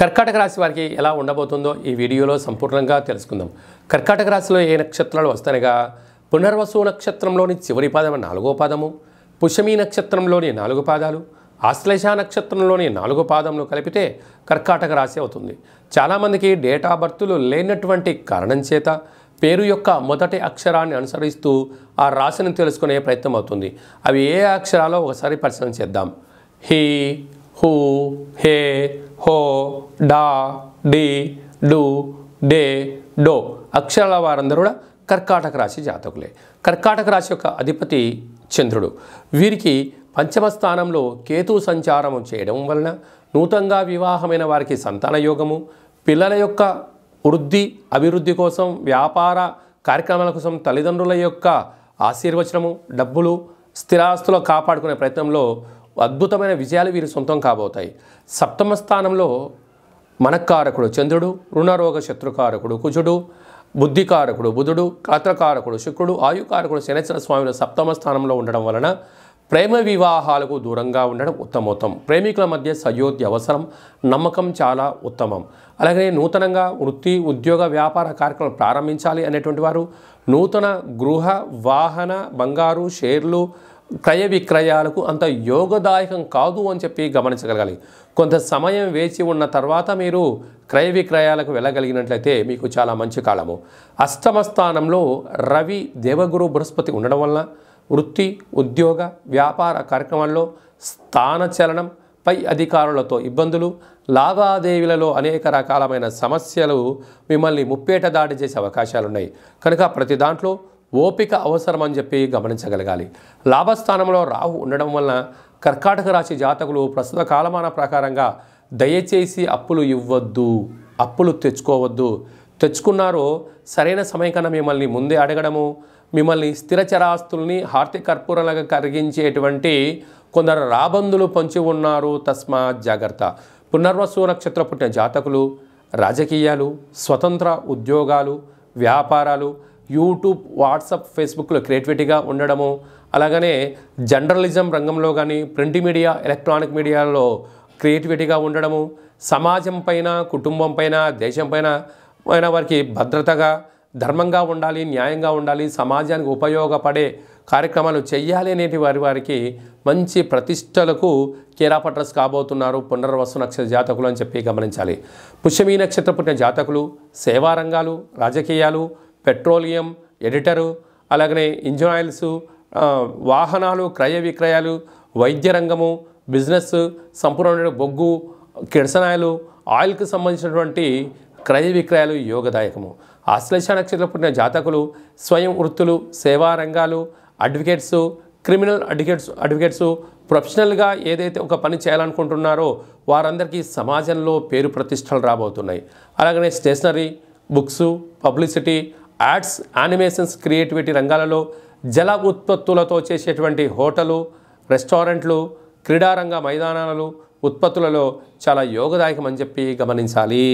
కర్కాటక రాశి వారికి ఎలా ఉండబోతుందో ఈ వీడియోలో సంపూర్ణంగా తెలుసుకుందాం కర్కాటక రాశిలో ఏ నక్షత్రాలు వస్తాయనగా పునర్వసు నక్షత్రంలోని చివరి పాదం నాలుగో పాదము పుషమి నక్షత్రంలోని నాలుగు పాదాలు ఆశ్లేష నక్షత్రంలోని నాలుగు పాదములు కలిపితే కర్కాటక రాశి అవుతుంది చాలామందికి డేట్ ఆఫ్ బర్త్లు లేనటువంటి కారణం చేత పేరు యొక్క మొదటి అక్షరాన్ని అనుసరిస్తూ ఆ రాశిని తెలుసుకునే ప్రయత్నం అవుతుంది అవి ఏ అక్షరాలో ఒకసారి పరిశీలన చేద్దాం హీ హూ హే హో డా డి డు డే డో అక్షరాల వారందరూ కూడా కర్కాటక రాశి జాతకులే కర్కాటక రాశి యొక్క అధిపతి చంద్రుడు వీరికి పంచమ స్థానంలో కేతు సంచారము చేయడం వలన నూతనంగా వివాహమైన వారికి సంతాన యోగము పిల్లల యొక్క వృద్ధి అభివృద్ధి కోసం వ్యాపార కార్యక్రమాల కోసం తల్లిదండ్రుల యొక్క ఆశీర్వచనము డబ్బులు స్థిరాస్తులు కాపాడుకునే ప్రయత్నంలో అద్భుతమైన విజయాలు వీరు సొంతం కాబోతాయి సప్తమ స్థానంలో మనకారకుడు చంద్రుడు రుణరోగ శత్రుకారకుడు కుజుడు బుద్ధికారకుడు బుధుడు కాత్రకారకుడు శుక్రుడు ఆయుకారకుడు శనేశ్వర స్వామిలో సప్తమ స్థానంలో ఉండడం వలన ప్రేమ వివాహాలకు దూరంగా ఉండడం ఉత్తమోత్తం ప్రేమికుల మధ్య సయోధ్య అవసరం నమ్మకం చాలా ఉత్తమం అలాగే నూతనంగా వృత్తి ఉద్యోగ వ్యాపార కార్యక్రమాలు ప్రారంభించాలి అనేటువంటి వారు నూతన గృహ వాహన బంగారు షేర్లు క్రయ విక్రయాలకు అంత యోగదాయకం కాదు అని చెప్పి గమనించగలగాలి కొంత సమయం వేచి ఉన్న తర్వాత మీరు క్రయ విక్రయాలకు వెళ్ళగలిగినట్లయితే మీకు చాలా మంచి కాలము అష్టమ స్థానంలో రవి దేవగురు బృహస్పతి ఉండడం వలన వృత్తి ఉద్యోగ వ్యాపార కార్యక్రమాల్లో స్థానచలనం పై అధికారులతో ఇబ్బందులు లావాదేవీలలో అనేక రకాలమైన సమస్యలు మిమ్మల్ని ముప్పేట దాడి చేసే అవకాశాలున్నాయి కనుక ప్రతి దాంట్లో ఓపిక అవసరం అని చెప్పి గమనించగలగాలి లాభస్థానంలో రాహు ఉండడం వలన కర్కాటక రాశి జాతకులు ప్రస్తుత కాలమాన ప్రకారంగా దయచేసి అప్పులు ఇవ్వద్దు అప్పులు తెచ్చుకోవద్దు తెచ్చుకున్నారో సరైన సమయం మిమ్మల్ని ముందే అడగడము మిమ్మల్ని స్థిర చరాస్తుల్ని హార్తి కర్పూరలుగా కరిగించేటువంటి కొందరు రాబందులు పంచి ఉన్నారు తస్మా జాగ్రత్త పునర్వసు నక్షత్ర పుట్టిన జాతకులు రాజకీయాలు స్వతంత్ర ఉద్యోగాలు వ్యాపారాలు యూట్యూబ్ వాట్సాప్ ఫేస్బుక్లో క్రియేటివిటీగా ఉండడము అలాగనే జర్నలిజం రంగంలో కానీ ప్రింట్ మీడియా ఎలక్ట్రానిక్ మీడియాలో క్రియేటివిటీగా ఉండడము సమాజం పైన కుటుంబం పైన దేశం పైన అయిన వారికి భద్రతగా ధర్మంగా ఉండాలి న్యాయంగా ఉండాలి సమాజానికి ఉపయోగపడే కార్యక్రమాలు చేయాలి అనేటి వారి వారికి మంచి ప్రతిష్టలకు కీరాపట్రస్ కాబోతున్నారు పునర్వసు నక్షత్ర జాతకులు అని చెప్పి గమనించాలి పుష్యమీ నక్షత్ర పుట్టిన జాతకులు సేవారంగాలు రాజకీయాలు పెట్రోలియం ఎడిటరు అలాగనే ఇంజిన్ ఆయిల్స్ వాహనాలు క్రయ విక్రయాలు వైద్య రంగము బిజినెస్ సంపూర్ణమైన బొగ్గు కిడసనాయలు ఆయిల్కి సంబంధించినటువంటి క్రయ విక్రయాలు యోగదాయకము ఆశ్లేష నక్షత్రం పుట్టిన జాతకులు స్వయం వృత్తులు సేవా రంగాలు అడ్వకేట్స్ క్రిమినల్ అడ్వకేట్స్ అడ్వకేట్స్ ప్రొఫెషనల్గా ఏదైతే ఒక పని చేయాలనుకుంటున్నారో వారందరికీ సమాజంలో పేరు ప్రతిష్టలు రాబోతున్నాయి అలాగనే stationery books publicity ads animations creativity రంగాలలో జల ఉత్పత్తులతో చేసేటువంటి హోటలు రెస్టారెంట్లు క్రీడారంగ మైదానాలు ఉత్పత్తులలో చాలా యోగదాయకం అని చెప్పి గమనించాలి